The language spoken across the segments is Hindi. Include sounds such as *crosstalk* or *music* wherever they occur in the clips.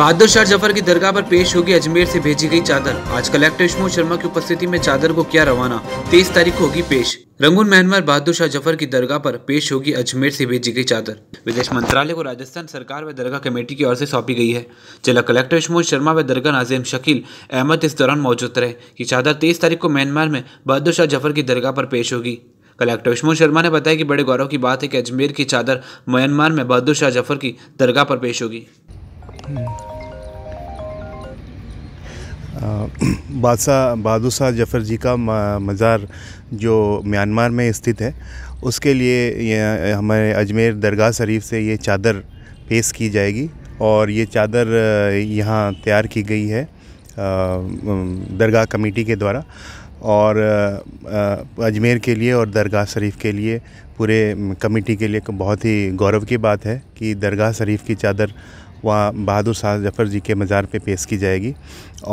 बहादुर शाह जफर की दरगाह पर पेश होगी अजमेर से भेजी गई चादर आज कलेक्टर विष्णु शर्मा की उपस्थिति में चादर को किया रवाना तेईस तारीख को होगी पेश रंगून म्यांमार बहादुर शाह जफर की दरगाह पर पेश होगी अजमेर से भेजी गई चादर विदेश मंत्रालय को राजस्थान सरकार व दरगाह कमेटी की ओर से सौंपी गई है जिला कलेक्टर विष्णु शर्मा व दरगाह नाजिम शकील अहमद इस दौरान मौजूद रहे की चादर तेईस तारीख को म्यांमार में बहादुर शाह जफर की दरगाह पर पेश होगी कलेक्टर विष्णु शर्मा ने बताया कि बड़े गौरव की बात है कि अजमेर की चादर म्यांमार में बहादुर शाह जफर की दरगाह पर पेश होगी हम्म। *clears throat* बादशाह बहादुर जफ़र जी का मज़ार जो म्यांमार में स्थित है उसके लिए हमारे अजमेर दरगाह शरीफ से ये चादर पेश की जाएगी और ये चादर यहाँ तैयार की गई है दरगाह कमेटी के द्वारा और अजमेर के लिए और दरगाह शरीफ के लिए पूरे कमेटी के लिए बहुत ही गौरव की बात है कि दरगाह शरीफ की चादर वहाँ बहादुर शाह जफ़र जी के मज़ार पे पेश की जाएगी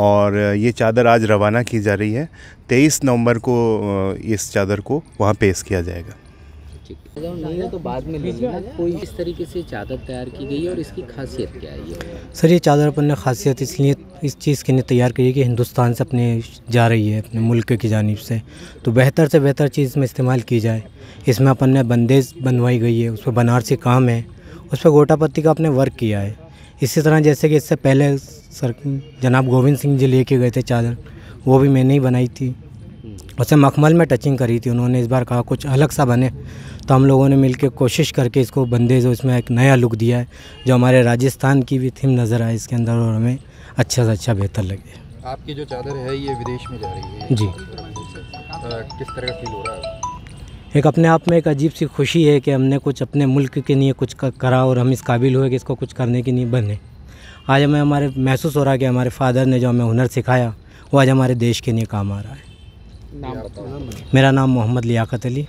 और ये चादर आज रवाना की जा रही है तेईस नवंबर को इस चादर को वहाँ पेश किया जाएगा नहीं है तो बाद में कोई इस तरीके से चादर तैयार की गई है और इसकी खासियत क्या है सर ये चादर अपन ने खासियत इसलिए इस चीज़ के लिए तैयार की है कि हिंदुस्तान से अपने जा रही है अपने मुल्क की जानब से तो बेहतर से बेहतर चीज़ में इस्तेमाल की जाए इसमें अपन ने बंदेज बनवाई गई है उस पर बनारसी काम है उस पर गोटापत्ती का अपने वर्क किया है इसी तरह जैसे कि इससे पहले सर जनाब गोविंद सिंह जी लेके गए थे चादर वो भी मैंने ही बनाई थी उसे मखमल में टचिंग करी थी उन्होंने इस बार कहा कुछ अलग सा बने तो हम लोगों ने मिलकर कोशिश करके इसको बंदेज उसमें एक नया लुक दिया है जो हमारे राजस्थान की भी थीम नज़र आए इसके अंदर और हमें अच्छा से अच्छा बेहतर लगे आपकी जो चादर है ये विदेश में जा रही है जी किस तरह का फील हो रहा है एक अपने आप में एक अजीब सी खुशी है कि हमने कुछ अपने मुल्क के लिए कुछ करा और हम इस काबिल हुए कि इसको कुछ करने के लिए बने आज हमें हमारे महसूस हो रहा है कि हमारे फादर ने जो हमें हुनर सिखाया वो आज हमारे देश के लिए काम आ रहा है नाम मेरा नाम मोहम्मद लियाकत अली